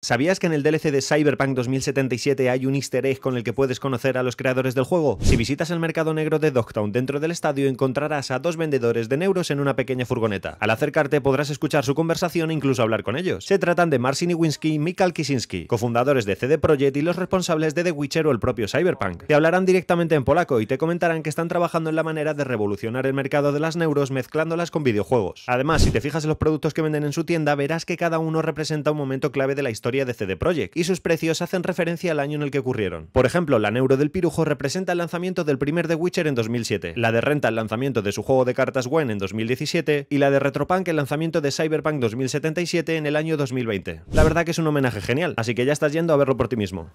¿Sabías que en el DLC de Cyberpunk 2077 hay un easter egg con el que puedes conocer a los creadores del juego? Si visitas el mercado negro de Dogtown dentro del estadio encontrarás a dos vendedores de neuros en una pequeña furgoneta. Al acercarte podrás escuchar su conversación e incluso hablar con ellos. Se tratan de Marcin Iwinski y Mikal Kisinski, cofundadores de CD Projekt y los responsables de The Witcher o el propio Cyberpunk. Te hablarán directamente en polaco y te comentarán que están trabajando en la manera de revolucionar el mercado de las neuros mezclándolas con videojuegos. Además, si te fijas en los productos que venden en su tienda, verás que cada uno representa un momento clave de la historia de CD Projekt, y sus precios hacen referencia al año en el que ocurrieron. Por ejemplo, la Neuro del Pirujo representa el lanzamiento del primer The Witcher en 2007, la de Renta el lanzamiento de su juego de cartas Gwen en 2017 y la de Retropunk el lanzamiento de Cyberpunk 2077 en el año 2020. La verdad que es un homenaje genial, así que ya estás yendo a verlo por ti mismo.